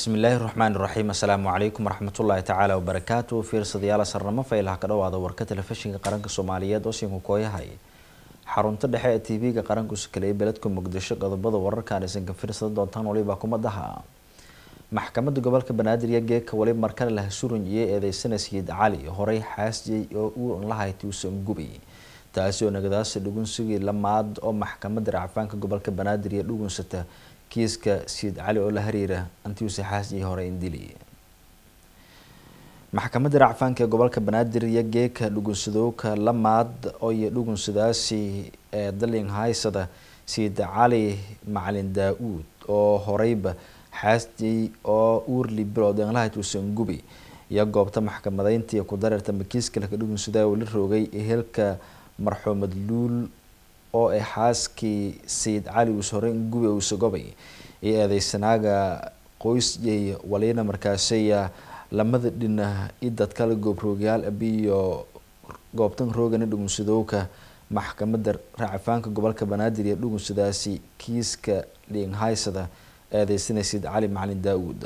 bismi illaahi raxmaan raxiim asalaamu calaykum waraxmatullaahi tacaala wabarakaatu fiirsadayaal sarnamo faylaha ka dhawaada warka telefishinka qaranka soomaaliyeed osinka kooyahay xarunta dhexe ee tv-ga qaranku sakeleyay beledka muqdisho qodobada wararkaan isanka fiirsadan doontaan waliba kumadaha maxkamadda gobolka banaadir iyo geeka wali markale laha suran iyo eedeysana sayid cali horey xaasjiyey oo uu lahay tuusan gubi taasi oo nagadaasa dhugunsigii lamaad oo maxkamadda racfaanka gobolka banaadir iyo dhugunsata kiiska sayid cali oo la hariira antiuse xaasjii hore in dilay maxkamadda racfaanka ee gobolka banaadir iyo geeka dhugunsadowka lamaad oyo dhugunsadaasi ee dalin haysada sayid cali macalin daa-uud oo horeyba xaasjii oo uurli bilood eenglaha tuusan gubi iyo goobta maxkamadeynta iyo kudareerta makiiska laka dhugunsadaa uu la roogay ehelka marxuumad luul oo ay xaaskii sayid cali uus uushoreyn gubi usagobay ee eedeysanaaga qoysay waliina markaasaya lamada dhina i dadkala goobroogayaal abiyo goobtan roogana dhugunsadowka maxkamada raacafaanka gobolka banaadir iyo dhugunsadaasi kiiska dhiinghaysada eedeysana sayid cali macalin daa-uud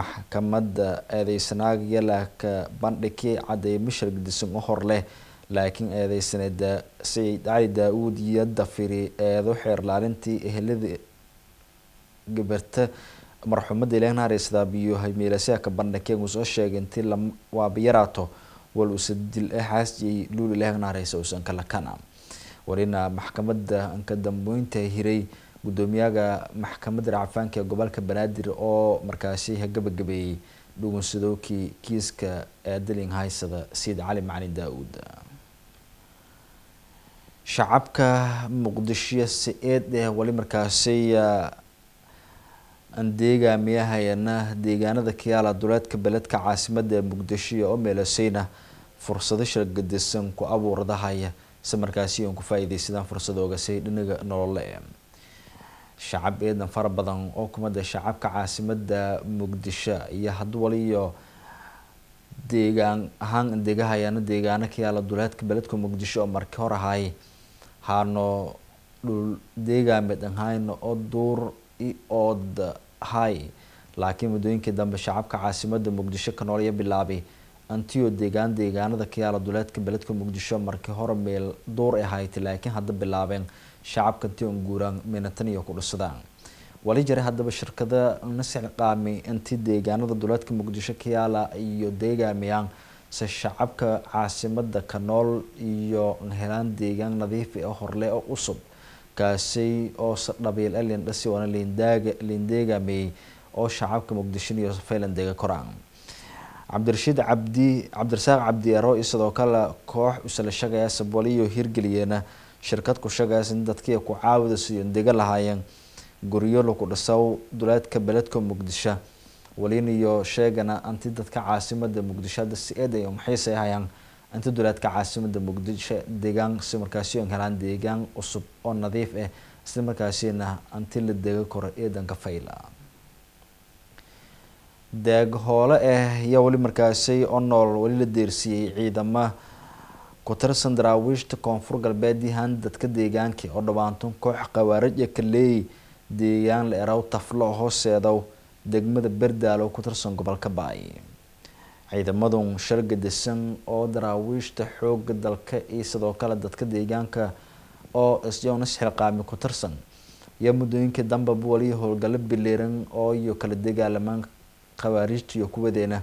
maxkamada eedeysanaaga yalaaka bandhigkii cadeeye mishar gedisan u hor leh laakiin eedeysana saciid cali daa-uud yadafiri dafiri eedo xeer ehelada gabarta marxuumada ileenaarisdaabiyo haymeelasiaka bandhakeegu soo sheegay intii la waabayaraato wal usa dil axaasjiyay ah luul ileenaareysa usan kala kana walina maxkamada ka dambeynta hiray gudoomiyaga maxkamadda racafaanka ee gobolka banaadir oo markaasi gabagabeeyey dhugun sadowkii kiiska ee dilin haysada sayid cali macalin daa-uud shacabka muqdisho si-eed eh wali markaasi andeega ah, miyahayana deegaanada kiyaala duleedka beledka caasimada muqdisho iyo omelaseyna fursado shargadisan ku abuurdahaya si markaasi aan ku faa-iideysadaan fursadoogasay dhinaga nolole eh. shacab eedan fara badan oo kumada shacabka caasimada muqdisho iyo hadduu waliyo deegaan ahaan andeegahayaana deegaano kiyaala duleedka beledka muqdisho oo markii hor ahaayay hano dhul deegaanmedan oo duur i ood hay laakiin muddooyinkii dambe shacabka caasimada muqdisho ka nool iyo bilaabay antiyo deegaan deegaanada kayaala duleedka beledka muqdisho marki hore meel duur ay e haytay laakiin hadda bilaabeen shacabka antion guuraan minatan iyo ku wali jare haddaba shirkada nasixqaami anti deegaanada duleedka muqdisho ka yaala iyo deegaamiyaan se shacabka caasimada ka nool iyo helaan deegaan nadiif ah horle oo cusub kaasi oo sadhabyeel alindhasi ah, waana lindaag lindeegamey oo shacabka muqdishin iyo fayland koraan cabdirashiid cabdi cabdirasaaq cabdi aro iyo sidoo kale koox usala shagaya sabooliyo hirgeliyeena shirkad ku shagaas in dadkiiya ku caawida sidii dega lahaayeen guryo lagu dhisow dulaadka beledka muqdisho waliin iyo sheegana anti dadka caasimada muqdisho hadda si-eed ay maxayse anti dowlaadka caasimada muqdisho deegaan si markaasi oon helaan deegaan cusub oo nadiif ah eh, isla markaasina anti la dega koro eedanka fayla deeg hoole ah eh, ayaa weli markaasi oo nool weli la deersiiyey ciidama kutirsan daraawiishta koonfur galbeed yahaan dadka deegaankii oo dhawaantan koox khawaarij a ka deegaan la eraw taflo hooseedow degmada berdaalo ku tirsan gobolka baay ciidamadun sharga desan oo daraawiishta xooga dalka iyo sidoo kale dadka deegaanka oo isyoon xilqaami ku tirsan iyo muddooyinkii dambaba waliya howlgallo bileeran oo iyo kala dagaalamaan khawaariijta iyo kuwadeena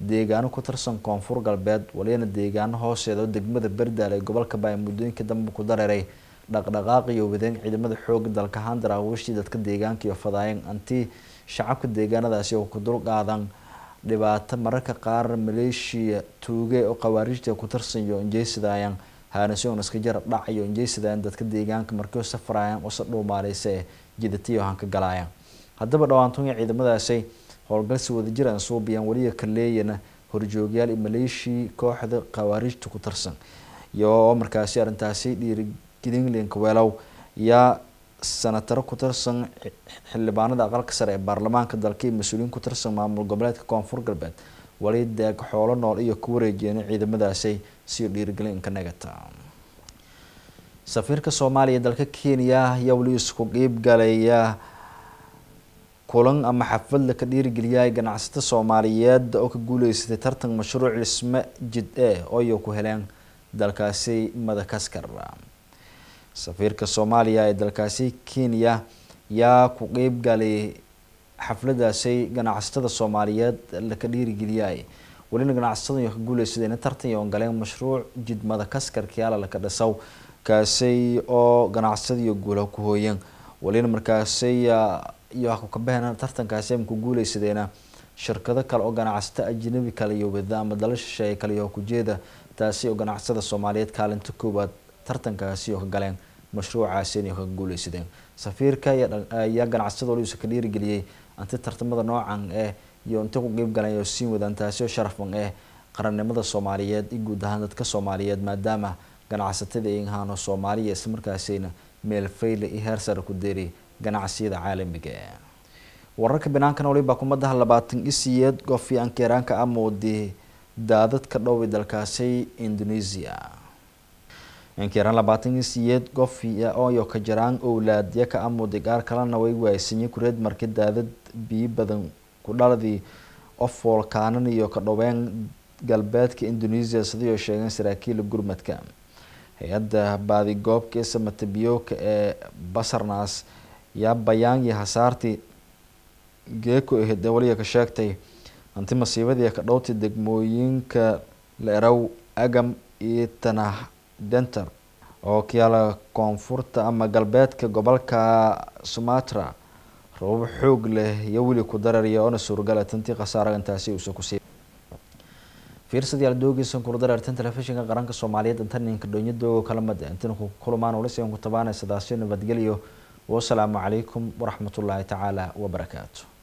deegaano ku tirsan koonfur galbeed waliyana deegaano hooseeda oo degmada berdaal ee gobolka baay muddooyinkii dambaba ku dareeray dhaqdhaqaaq iyo wadeen ciidamada xoogga dalka ahaan daraawiishtii dadka deegaanka iyo fadaayan anti shacabka deegaanadaasi oo ku dulqaadan dhibaato mararka qaar maleeshiya tuuge oo khawaariijta ku tarsan iyo injeysadayaan haanasoon iska jar dhac iyo injeysadayaan dadka deegaanka markii safarayaan oo sadhow maaleyse jidatiyo hanka galayaan haddaba dhawaantoonyo ciidamadaasi howlgalsi wadajir aan suubiyaan weliya kaleeyana horjoogyaal maleeshii kooxda khawaariijta ku tarsan iyo markaasi arrintaasi dhiirigelin linkaweelow yaa sanataro ku tirsan xildhibaanada aqalka sare ee baarlamaanka dalka iyo mas-uuliyiin ku tirsan maamul goboleedka koonfur galbeed wali deeq xoolo nool iyo ku wareejeena ciidamadaasi sii dhiirigelin inka nagata safiirka soomaaliya dalka kenya ayaa weli isku qiib galaya kulan ama xafad ka dhiirigeliyaay ganacsata soomaaliyeed oo ka guuleysatay tartan mashruuc dhisme jid e ooiyo ku heleen dalkaasi madakaskar safiirka soomaaliya ee dalkaasi kenya yaa ku qeybgalay xafladaasi ganacsatada soomaaliyeed laka dhiirigeliyay welina ganacsatadu ka guuleysadeen tartan iyo ongaleen mashruuc jidmada kaskarkii laka dhisaw kaasay oo ganacsatadiyo guulaha ku hooyeen welina markaasay iyo kukabahen tartankaasi ku guuleysadeena shirkado kale oo ganacsato ajnabi kale iyo ama dala shisheeye kale ku jeeda taasi oo ganacsatada soomaaliyeed kaalinta koowaad tartankaasi oo ka galeen mashruucaasi inay kaga guuleysadeen safiirka ayaa ganacsiyadooda uusa ka dhiirigeliyey anti tartamada noocan eh iyo inta ku qeyb galeen oo siin wadaan taasi oo sharafban eh qarannimada soomaaliyeed iyo guud ahaan dadka soomaaliyeed maadaama ganacsatada inhaano soomaaliya islamarkaasina meel fayle iyo heer sare ku deeriy ganacsiyada caalamiga ah. wararka banaankan waliba kumadaha labaatan isiyeed goofiyaanka yaraanka amoodi daadadka dhowey dalkaasi indonesia inkayaraan labaatankii siyeed gofi ooyo ka jaraan owlaadya ka amudigaar kalena way waaysiinye kureed marka daadad biyi badan ku dhaladii of foolkaanan iyo ka dhoween galbeedka indonesia sidayoo sheegeen saraakiil gurmadka hay-adda baadi goobka samatabiyooka ee basarnaas yaa bayaangi hasaartii geeko ahayd ee sheegtay hanti masiibadii ka dhowti degmooyinka leerow agam iyo tanah denter oo ka yaala koonfurta ama galbeedka gobolka sumatra rababo xoog leh iyo weli ku darariya oona suurgala tantii khasaaraha intaasi uusa ku sii fiirsadayaal doogiisan kula darartan telefishinka qaranka soomaaliyeed intaninka kala mada intan ku kulmaan ulasan ku tabaanaysa daasi nabadgelyo wasalaamu calaykum waraxmatullaahi tacaala wabarakaatu